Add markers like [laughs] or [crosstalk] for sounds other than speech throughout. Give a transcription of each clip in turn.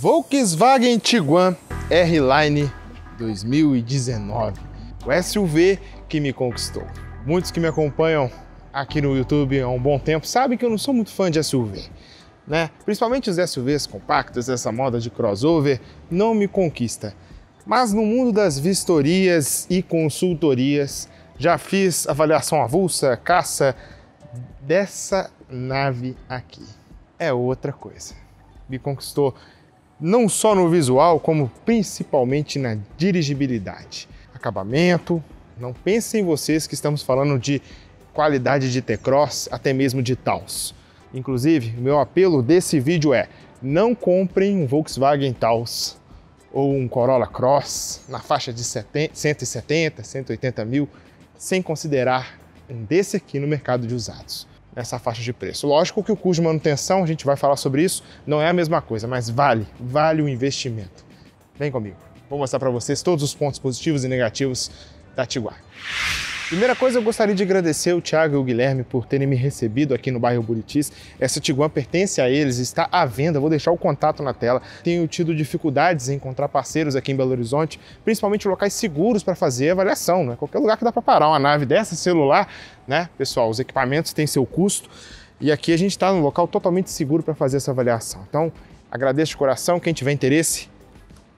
Volkswagen Tiguan R-Line 2019, o SUV que me conquistou. Muitos que me acompanham aqui no YouTube há um bom tempo sabem que eu não sou muito fã de SUV, né? Principalmente os SUVs compactos, essa moda de crossover não me conquista. Mas no mundo das vistorias e consultorias, já fiz avaliação avulsa, caça dessa nave aqui. É outra coisa. Me conquistou não só no visual, como principalmente na dirigibilidade. Acabamento, não pensem vocês que estamos falando de qualidade de T-Cross, até mesmo de Taos. Inclusive, meu apelo desse vídeo é: não comprem um Volkswagen Taos ou um Corolla Cross na faixa de 70, 170, 180 mil, sem considerar um desse aqui no mercado de usados essa faixa de preço. Lógico que o custo de manutenção, a gente vai falar sobre isso, não é a mesma coisa, mas vale, vale o investimento. Vem comigo, vou mostrar para vocês todos os pontos positivos e negativos da Tiguan. Primeira coisa, eu gostaria de agradecer o Thiago e o Guilherme por terem me recebido aqui no bairro Buritis. Essa Tiguan pertence a eles, está à venda, vou deixar o contato na tela. Tenho tido dificuldades em encontrar parceiros aqui em Belo Horizonte, principalmente locais seguros para fazer avaliação. Não é qualquer lugar que dá para parar uma nave dessa celular, né? Pessoal, os equipamentos têm seu custo e aqui a gente está num local totalmente seguro para fazer essa avaliação. Então, agradeço de coração. Quem tiver interesse,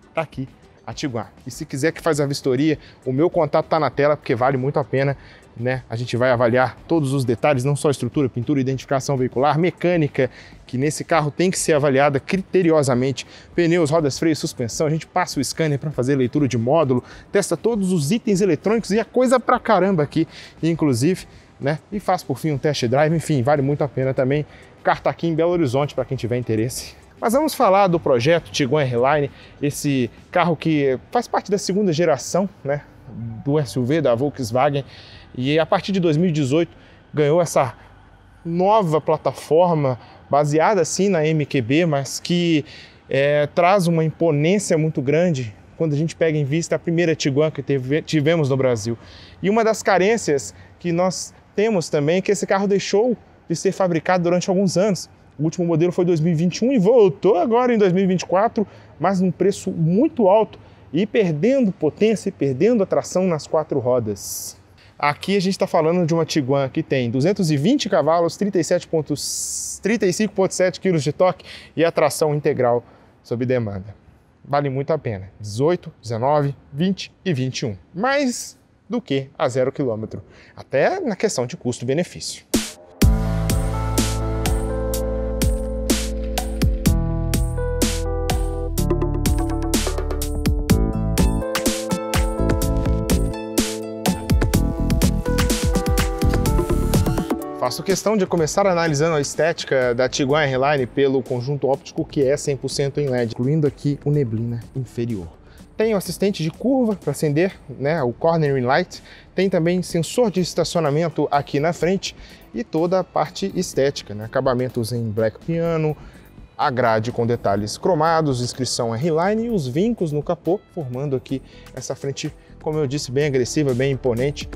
está aqui Atiguar. E se quiser que faz a vistoria, o meu contato está na tela, porque vale muito a pena. Né? A gente vai avaliar todos os detalhes, não só estrutura, pintura, identificação veicular, mecânica, que nesse carro tem que ser avaliada criteriosamente, pneus, rodas, freios, suspensão. A gente passa o scanner para fazer leitura de módulo, testa todos os itens eletrônicos e a é coisa pra caramba aqui, inclusive, né? E faz por fim um test drive, enfim, vale muito a pena também. Carta aqui em Belo Horizonte para quem tiver interesse. Mas vamos falar do projeto Tiguan Airline, esse carro que faz parte da segunda geração né, do SUV da Volkswagen e a partir de 2018 ganhou essa nova plataforma baseada sim na MQB, mas que é, traz uma imponência muito grande quando a gente pega em vista a primeira Tiguan que teve, tivemos no Brasil. E uma das carências que nós temos também é que esse carro deixou de ser fabricado durante alguns anos. O último modelo foi 2021 e voltou agora em 2024, mas num preço muito alto e perdendo potência e perdendo atração nas quatro rodas. Aqui a gente está falando de uma Tiguan que tem 220 cavalos, 35,7 kg de torque e a tração integral sob demanda. Vale muito a pena. 18, 19, 20 e 21. Mais do que a zero quilômetro. Até na questão de custo-benefício. faço questão de começar analisando a estética da Tiguan R-Line pelo conjunto óptico que é 100% em LED, incluindo aqui o neblina inferior. Tem o assistente de curva para acender, né, o cornering light, tem também sensor de estacionamento aqui na frente e toda a parte estética, né, acabamentos em black piano, a grade com detalhes cromados, inscrição R-Line e os vincos no capô, formando aqui essa frente, como eu disse, bem agressiva, bem imponente.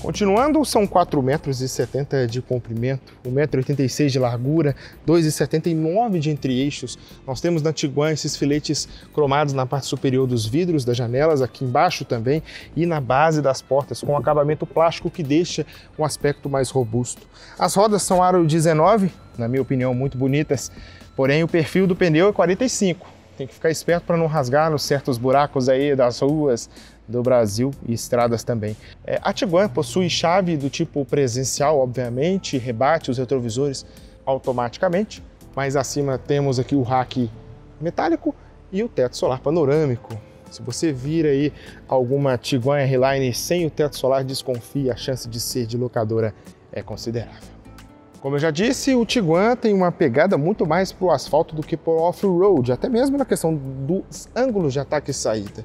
Continuando, são 4,70 metros de comprimento, 1,86m de largura, 2,79m de entre-eixos. Nós temos na Tiguan esses filetes cromados na parte superior dos vidros, das janelas, aqui embaixo também, e na base das portas, com acabamento plástico que deixa um aspecto mais robusto. As rodas são aro 19, na minha opinião, muito bonitas, porém o perfil do pneu é 45, tem que ficar esperto para não rasgar nos certos buracos aí das ruas, do Brasil e estradas também. É, a Tiguan possui chave do tipo presencial, obviamente, rebate os retrovisores automaticamente, mas acima temos aqui o rack metálico e o teto solar panorâmico. Se você vir aí alguma Tiguan R-Line sem o teto solar, desconfie, a chance de ser de locadora é considerável. Como eu já disse, o Tiguan tem uma pegada muito mais para o asfalto do que para o off-road, até mesmo na questão dos ângulos de ataque e saída.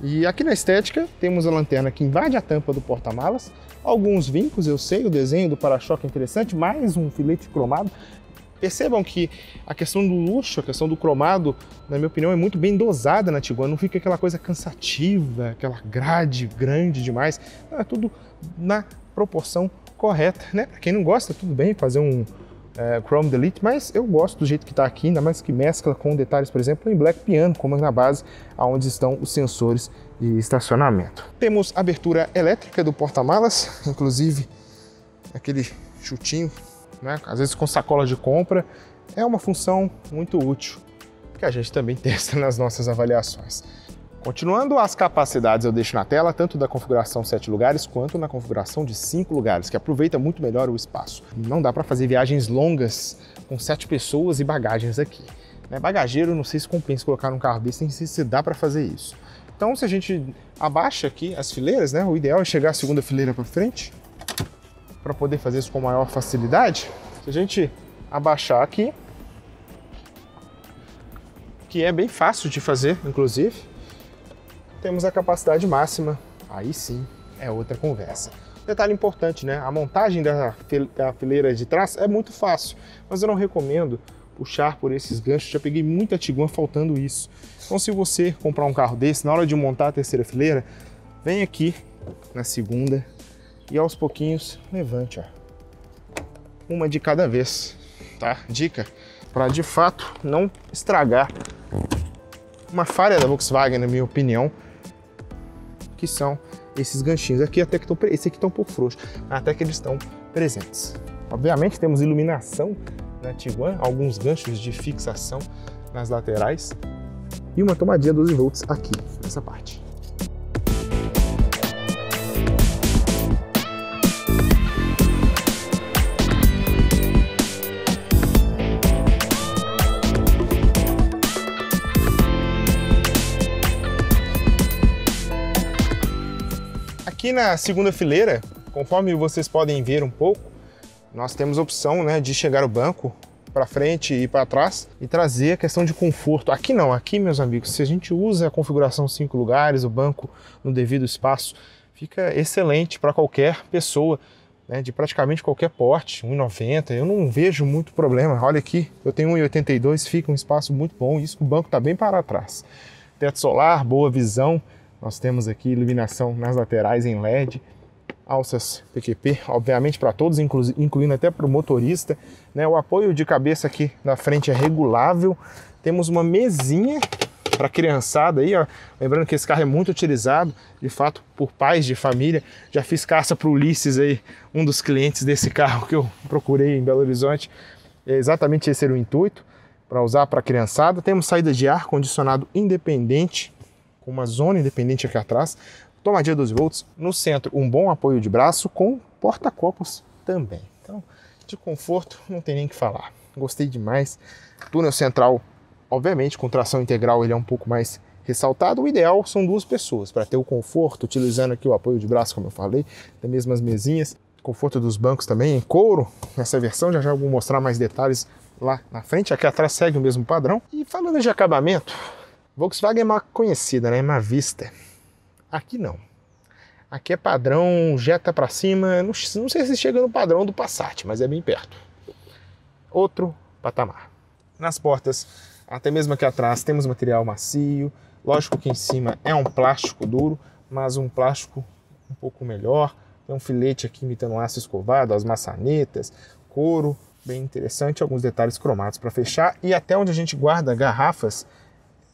E aqui na estética temos a lanterna que invade a tampa do porta-malas, alguns vincos, eu sei, o desenho do para-choque é interessante, mais um filete cromado. Percebam que a questão do luxo, a questão do cromado, na minha opinião, é muito bem dosada na Tiguan. Não fica aquela coisa cansativa, aquela grade grande demais. Não, é tudo na proporção correta, né? Para quem não gosta, tudo bem fazer um, é, Chrome Delete, mas eu gosto do jeito que está aqui, ainda mais que mescla com detalhes, por exemplo, em Black Piano, como é na base, onde estão os sensores de estacionamento. Temos abertura elétrica do porta-malas, inclusive aquele chutinho, né? às vezes com sacola de compra, é uma função muito útil, que a gente também [laughs] testa nas nossas avaliações. Continuando, as capacidades eu deixo na tela, tanto da configuração 7 lugares quanto na configuração de 5 lugares, que aproveita muito melhor o espaço. Não dá para fazer viagens longas com 7 pessoas e bagagens aqui. Né? Bagageiro, não sei se compensa colocar num carro desse, nem sei se dá para fazer isso. Então, se a gente abaixa aqui as fileiras, né? o ideal é chegar a segunda fileira para frente, para poder fazer isso com maior facilidade. Se a gente abaixar aqui, que é bem fácil de fazer, inclusive, temos a capacidade máxima. Aí sim é outra conversa. Detalhe importante, né? A montagem da fileira de trás é muito fácil, mas eu não recomendo puxar por esses ganchos. Já peguei muita tiguan faltando isso. Então, se você comprar um carro desse, na hora de montar a terceira fileira, vem aqui na segunda e aos pouquinhos levante, ó. Uma de cada vez, tá? Dica para de fato não estragar uma falha da Volkswagen, na minha opinião, que são esses ganchinhos. Aqui até que estão, esse aqui está um pouco frouxo, até que eles estão presentes. Obviamente temos iluminação na Tiguan, alguns ganchos de fixação nas laterais e uma tomadinha 12 volts aqui, nessa parte. Aqui na segunda fileira, conforme vocês podem ver um pouco, nós temos a opção né, de chegar o banco para frente e para trás e trazer a questão de conforto. Aqui não, aqui meus amigos, se a gente usa a configuração cinco lugares, o banco no devido espaço, fica excelente para qualquer pessoa, né, de praticamente qualquer porte, 1,90. Eu não vejo muito problema. Olha aqui, eu tenho 1,82, fica um espaço muito bom, isso o banco está bem para trás. Teto solar, boa visão, nós temos aqui iluminação nas laterais em LED, alças PQP, obviamente para todos, incluindo até para o motorista. Né? O apoio de cabeça aqui na frente é regulável. Temos uma mesinha para criançada aí, ó. Lembrando que esse carro é muito utilizado, de fato, por pais de família. Já fiz caça para o Ulisses aí, um dos clientes desse carro que eu procurei em Belo Horizonte. É exatamente esse era o intuito, para usar para criançada. Temos saída de ar condicionado independente, com uma zona independente aqui atrás, tomadinha 12 volts, no centro um bom apoio de braço com porta-copos também. Então, de conforto não tem nem o que falar. Gostei demais. Túnel central, obviamente, com tração integral ele é um pouco mais ressaltado. O ideal são duas pessoas para ter o conforto, utilizando aqui o apoio de braço, como eu falei, até mesmo as mesinhas. Conforto dos bancos também em couro nessa versão. Já já vou mostrar mais detalhes lá na frente. Aqui atrás segue o mesmo padrão. E falando de acabamento, Volkswagen é uma conhecida, né? É uma vista. Aqui não. Aqui é padrão Jetta para cima. Não, não sei se chega no padrão do Passat, mas é bem perto. Outro patamar. Nas portas, até mesmo aqui atrás, temos material macio. Lógico que em cima é um plástico duro, mas um plástico um pouco melhor. Tem um filete aqui imitando um aço escovado, as maçanetas, couro, bem interessante. Alguns detalhes cromados para fechar. E até onde a gente guarda garrafas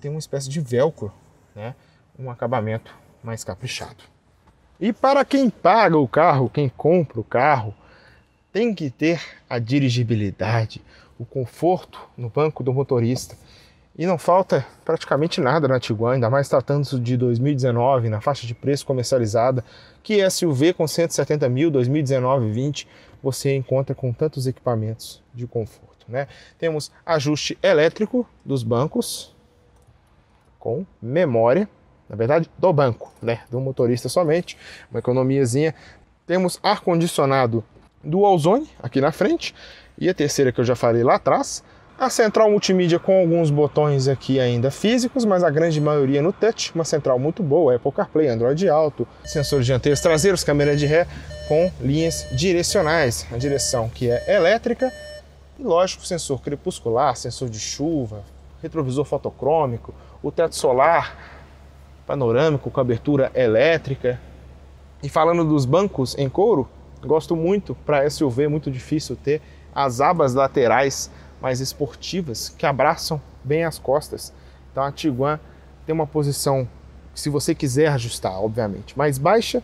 tem uma espécie de velcro, né? um acabamento mais caprichado. E para quem paga o carro, quem compra o carro, tem que ter a dirigibilidade, o conforto no banco do motorista. E não falta praticamente nada na Tiguan, ainda mais tratando-se de 2019, na faixa de preço comercializada, que é SUV com 170 mil, 2019 20 você encontra com tantos equipamentos de conforto. Né? Temos ajuste elétrico dos bancos, com memória, na verdade, do banco, né? Do motorista somente, uma economiazinha. Temos ar-condicionado do Ozone aqui na frente, e a terceira que eu já falei lá atrás. A central multimídia com alguns botões aqui ainda físicos, mas a grande maioria no touch. Uma central muito boa, Apple CarPlay, Android Auto, sensores dianteiros, traseiros, câmera de ré com linhas direcionais. A direção que é elétrica e, lógico, sensor crepuscular, sensor de chuva, retrovisor fotocrômico, o teto solar panorâmico com abertura elétrica. E falando dos bancos em couro, gosto muito para SUV, é muito difícil ter as abas laterais mais esportivas que abraçam bem as costas. Então a Tiguan tem uma posição se você quiser ajustar, obviamente, mais baixa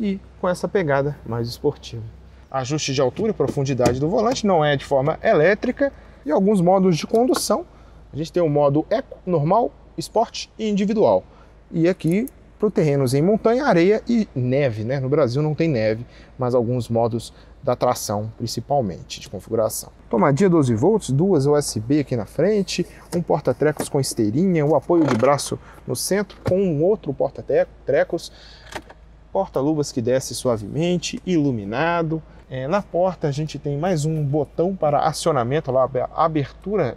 e com essa pegada mais esportiva. Ajuste de altura e profundidade do volante não é de forma elétrica e alguns modos de condução a gente tem o modo eco, normal, esporte e individual. E aqui para terrenos em montanha, areia e neve. Né? No Brasil não tem neve, mas alguns modos da tração, principalmente, de configuração. Tomadinha 12 volts, duas USB aqui na frente, um porta-trecos com esteirinha, o apoio de braço no centro com um outro porta-trecos, porta-luvas que desce suavemente, iluminado. É, na porta a gente tem mais um botão para acionamento, lá, abertura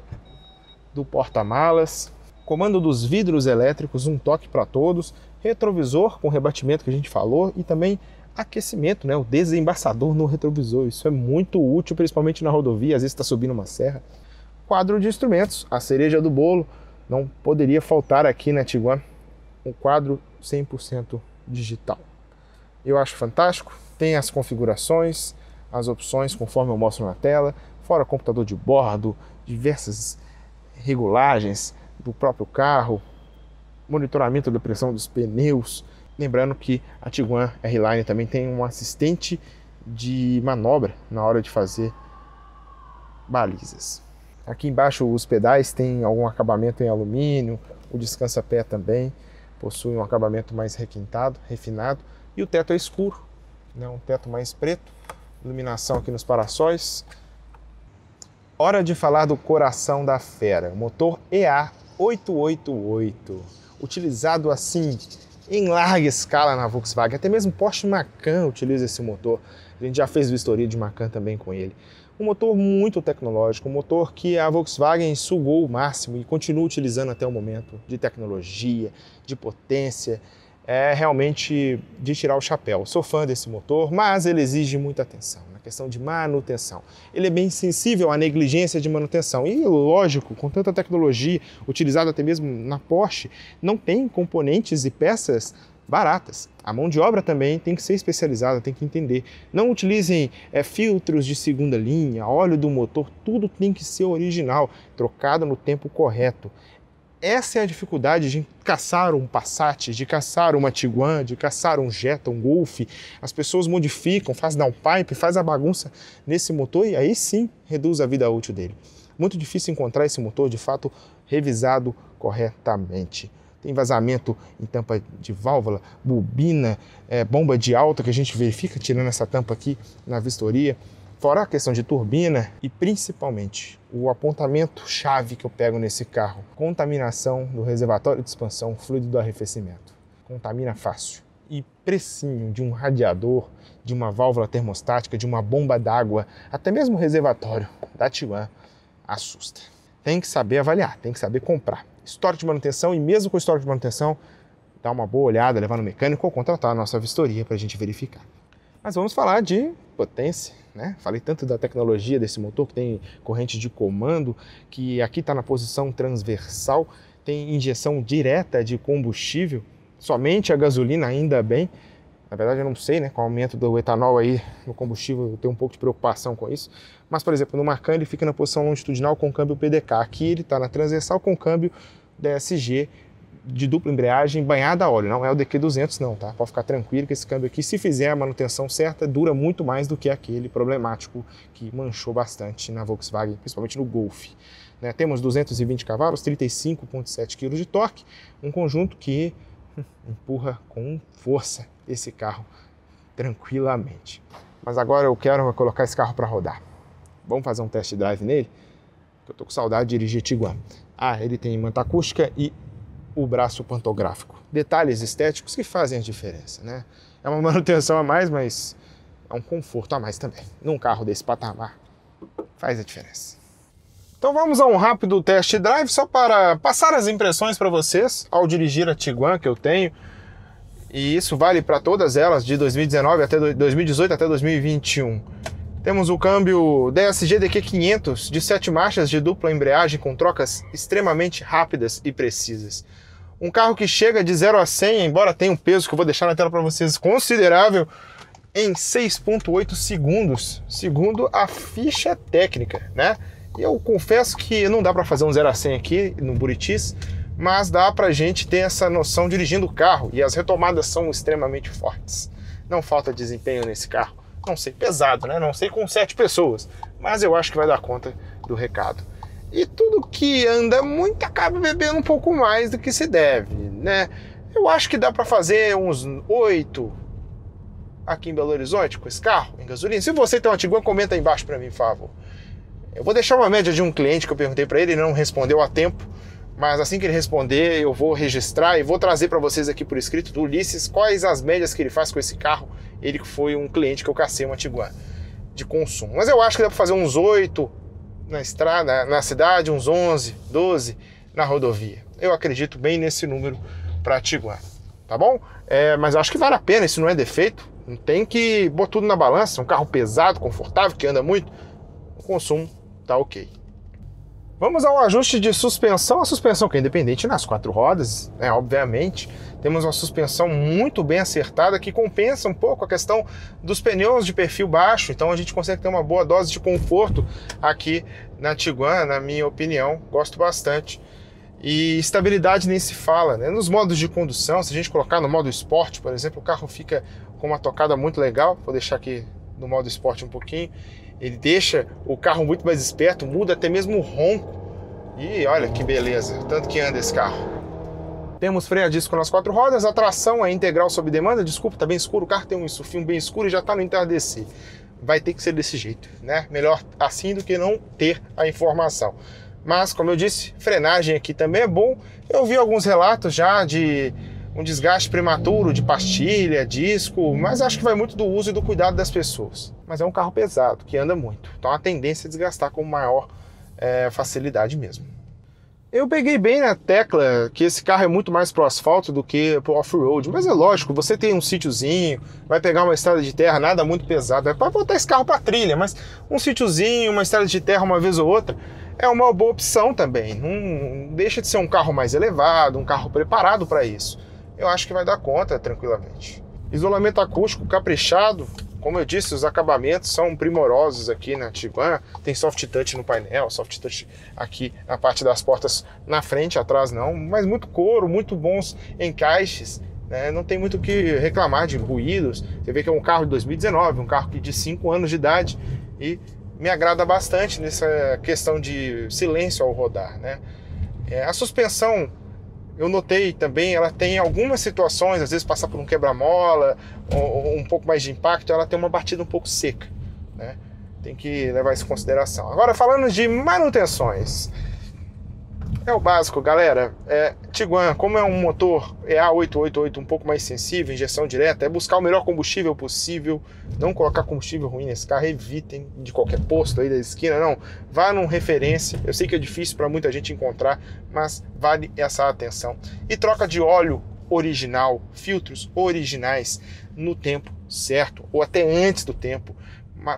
do porta-malas, comando dos vidros elétricos, um toque para todos, retrovisor com rebatimento que a gente falou e também aquecimento, né? o desembaçador no retrovisor. Isso é muito útil, principalmente na rodovia, às vezes está subindo uma serra. Quadro de instrumentos, a cereja do bolo. Não poderia faltar aqui na né, Tiguan um quadro 100% digital. Eu acho fantástico, tem as configurações, as opções conforme eu mostro na tela, fora computador de bordo, diversas regulagens do próprio carro, monitoramento da pressão dos pneus. Lembrando que a Tiguan R-Line também tem um assistente de manobra na hora de fazer balizas. Aqui embaixo os pedais têm algum acabamento em alumínio, o descansa-pé também possui um acabamento mais requintado, refinado, e o teto é escuro, né? um teto mais preto, iluminação aqui nos para-sóis, Hora de falar do coração da fera, motor EA 888, utilizado assim em larga escala na Volkswagen. Até mesmo Porsche Macan utiliza esse motor. A gente já fez vistoria de Macan também com ele. Um motor muito tecnológico, um motor que a Volkswagen sugou o máximo e continua utilizando até o momento de tecnologia, de potência, é realmente de tirar o chapéu. Sou fã desse motor, mas ele exige muita atenção na questão de manutenção. Ele é bem sensível à negligência de manutenção e, lógico, com tanta tecnologia utilizada até mesmo na Porsche, não tem componentes e peças baratas. A mão de obra também tem que ser especializada, tem que entender. Não utilizem é, filtros de segunda linha, óleo do motor, tudo tem que ser original, trocado no tempo correto. Essa é a dificuldade de caçar um Passat, de caçar uma Tiguan, de caçar um Jetta, um Golf. As pessoas modificam, faz downpipe, faz a bagunça nesse motor e aí sim reduz a vida útil dele. Muito difícil encontrar esse motor de fato revisado corretamente tem vazamento em tampa de válvula, bobina, é, bomba de alta que a gente verifica tirando essa tampa aqui na vistoria. Fora a questão de turbina e principalmente o apontamento chave que eu pego nesse carro: contaminação do reservatório de expansão, fluido do arrefecimento. Contamina fácil. E precinho de um radiador, de uma válvula termostática, de uma bomba d'água, até mesmo o reservatório da Tiwan assusta. Tem que saber avaliar, tem que saber comprar. Histórico de manutenção e mesmo com histórico de manutenção, dá uma boa olhada, levar no mecânico ou contratar a nossa vistoria para a gente verificar. Mas vamos falar de potência né? Falei tanto da tecnologia desse motor, que tem corrente de comando, que aqui está na posição transversal, tem injeção direta de combustível, somente a gasolina, ainda bem. Na verdade, eu não sei, né? Com o aumento do etanol aí no combustível, eu tenho um pouco de preocupação com isso. Mas, por exemplo, no Macan ele fica na posição longitudinal com câmbio PDK. Aqui ele está na transversal com câmbio DSG de dupla embreagem banhada a óleo, não é o DQ200 não, tá? Pode ficar tranquilo que esse câmbio aqui, se fizer a manutenção certa, dura muito mais do que aquele problemático que manchou bastante na Volkswagen, principalmente no Golf. Né? Temos 220 cavalos, 35,7 kg de torque, um conjunto que [laughs] empurra com força esse carro tranquilamente. Mas agora eu quero colocar esse carro para rodar. Vamos fazer um test drive nele? Eu tô com saudade de dirigir Tiguan. Ah, ele tem manta acústica e o braço pantográfico. Detalhes estéticos que fazem a diferença, né? É uma [laughs] manutenção a mais, mas é um conforto a mais também. Num carro desse patamar, faz a diferença. Então vamos a um rápido test drive só para passar as impressões para vocês ao dirigir a Tiguan que eu tenho. E isso vale para todas elas de 2019 até 2018 até 2021. Temos o câmbio DSG DQ500 de 7 marchas de dupla embreagem com trocas extremamente rápidas e precisas. Um carro que chega de 0 a 100, embora tenha um peso que eu vou deixar na tela para vocês considerável, em 6.8 segundos, segundo a ficha técnica, né? E eu confesso que não dá para fazer um 0 a 100 aqui no Buritis, mas dá para a gente ter essa noção dirigindo o carro e as retomadas são extremamente fortes. Não falta desempenho nesse carro. Não sei pesado, né? Não sei com sete pessoas, mas eu acho que vai dar conta do recado. E tudo que anda muito acaba bebendo um pouco mais do que se deve, né? Eu acho que dá para fazer uns oito aqui em Belo Horizonte com esse carro, em gasolina. Se você tem um Tiguan, comenta aí embaixo para mim, por favor. Eu vou deixar uma média de um cliente que eu perguntei para ele, ele não respondeu a tempo, mas assim que ele responder, eu vou registrar e vou trazer para vocês aqui por escrito do Ulisses quais as médias que ele faz com esse carro. Ele que foi um cliente que eu cacei uma Tiguan de consumo. Mas eu acho que dá para fazer uns oito na estrada, na cidade, uns 11, 12 na rodovia. Eu acredito bem nesse número para Tiguan, tá bom? É, mas acho que vale a pena, isso não é defeito. Não tem que botar tudo na balança. Um carro pesado, confortável, que anda muito, o consumo tá ok. Vamos ao ajuste de suspensão. A suspensão que é independente nas quatro rodas, né, obviamente temos uma suspensão muito bem acertada que compensa um pouco a questão dos pneus de perfil baixo, então a gente consegue ter uma boa dose de conforto aqui na Tiguan, na minha opinião, gosto bastante. E estabilidade nem se fala, né? Nos modos de condução, se a gente colocar no modo esporte, por exemplo, o carro fica com uma tocada muito legal. Vou deixar aqui no modo esporte um pouquinho. Ele deixa o carro muito mais esperto, muda até mesmo o ronco. E olha que beleza, tanto que anda esse carro. Temos freio a disco nas quatro rodas, a tração é integral sob demanda, desculpa, tá bem escuro, o carro tem um surfinho bem escuro e já tá no entardecer. Vai ter que ser desse jeito, né? Melhor assim do que não ter a informação. Mas, como eu disse, frenagem aqui também é bom. Eu vi alguns relatos já de um desgaste prematuro de pastilha, disco, mas acho que vai muito do uso e do cuidado das pessoas. Mas é um carro pesado, que anda muito, então a tendência é desgastar com maior é, facilidade mesmo. Eu peguei bem na tecla que esse carro é muito mais pro asfalto do que pro off-road, mas é lógico, você tem um sítiozinho, vai pegar uma estrada de terra, nada muito pesado, é para botar esse carro para trilha, mas um sítiozinho, uma estrada de terra uma vez ou outra, é uma boa opção também. Não deixa de ser um carro mais elevado, um carro preparado para isso. Eu acho que vai dar conta tranquilamente. Isolamento acústico caprichado, como eu disse, os acabamentos são primorosos aqui na Tiguan. Tem soft touch no painel, soft touch aqui na parte das portas na frente, atrás não, mas muito couro, muito bons encaixes. Né? Não tem muito o que reclamar de ruídos. Você vê que é um carro de 2019, um carro de 5 anos de idade e me agrada bastante nessa questão de silêncio ao rodar. Né? É, a suspensão eu notei também, ela tem algumas situações, às vezes passar por um quebra-mola, um pouco mais de impacto, ela tem uma batida um pouco seca, né? Tem que levar isso em consideração. Agora, falando de manutenções, é o básico, galera. É, Tiguan, como é um motor EA888 um pouco mais sensível, injeção direta, é buscar o melhor combustível possível, não colocar combustível ruim nesse carro, evitem de qualquer posto aí da esquina, não. Vá num referência, eu sei que é difícil para muita gente encontrar, mas vale essa atenção. E troca de óleo original, filtros originais no tempo certo, ou até antes do tempo.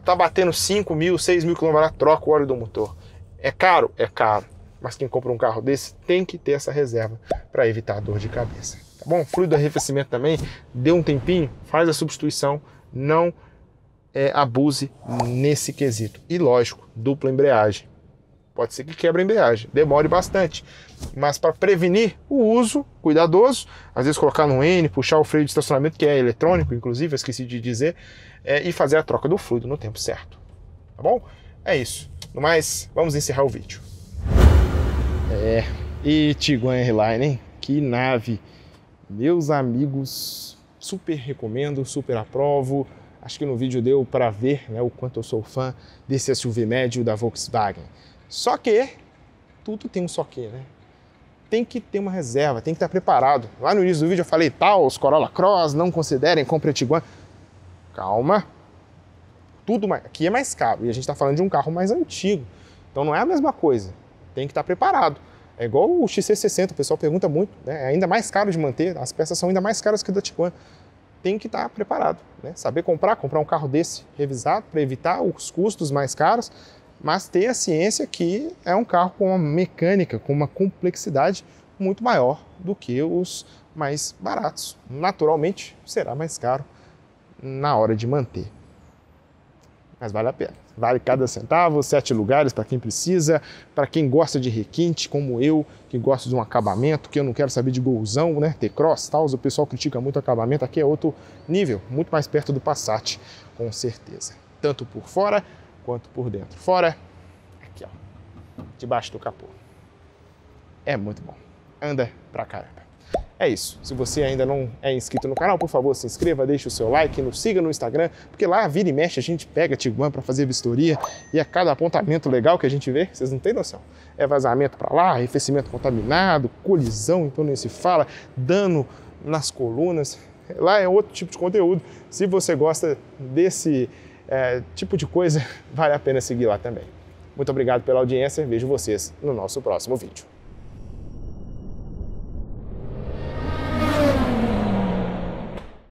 Tá batendo 5 mil, 6 mil quilômetros, troca o óleo do motor. É caro? É caro mas quem compra um carro desse tem que ter essa reserva para evitar dor de cabeça. Tá bom? Fluido arrefecimento também, dê um tempinho, faz a substituição, não é, abuse nesse quesito. E lógico, dupla embreagem. Pode ser que quebre a embreagem, demore bastante. Mas para prevenir o uso cuidadoso, às vezes colocar no N, puxar o freio de estacionamento, que é eletrônico, inclusive, esqueci de dizer, é, e fazer a troca do fluido no tempo certo. Tá bom? É isso. No mais, vamos encerrar o vídeo. É. E Tiguan Airline, hein? Que nave! Meus amigos, super recomendo, super aprovo. Acho que no vídeo deu para ver né, o quanto eu sou fã desse SUV médio da Volkswagen. Só que tudo tem um só que, né? Tem que ter uma reserva, tem que estar preparado. Lá no início do vídeo eu falei, tal, os Corolla Cross, não considerem, compre a Tiguan. Calma. Tudo mais, aqui é mais caro e a gente está falando de um carro mais antigo. Então não é a mesma coisa tem que estar tá preparado. É igual o XC60, o pessoal pergunta muito, né? é ainda mais caro de manter, as peças são ainda mais caras que o da Tiguan. Tem que estar tá preparado, né? saber comprar, comprar um carro desse revisado para evitar os custos mais caros, mas ter a ciência que é um carro com uma mecânica, com uma complexidade muito maior do que os mais baratos. Naturalmente, será mais caro na hora de manter, mas vale a pena vale cada centavo, sete lugares para quem precisa, para quem gosta de requinte, como eu, que gosto de um acabamento, que eu não quero saber de golzão, né? T-Cross, tal, o pessoal critica muito o acabamento, aqui é outro nível, muito mais perto do Passat, com certeza. Tanto por fora quanto por dentro. Fora, aqui ó, debaixo do capô. É muito bom. Anda pra caramba. É isso. Se você ainda não é inscrito no canal, por favor, se inscreva, deixe o seu like, nos siga no Instagram, porque lá vira e mexe, a gente pega Tiguan para fazer vistoria e a cada apontamento legal que a gente vê, vocês não têm noção. É vazamento para lá, arrefecimento contaminado, colisão, então nem se fala, dano nas colunas. Lá é outro tipo de conteúdo. Se você gosta desse é, tipo de coisa, [laughs] vale a pena seguir lá também. Muito obrigado pela audiência, vejo vocês no nosso próximo vídeo.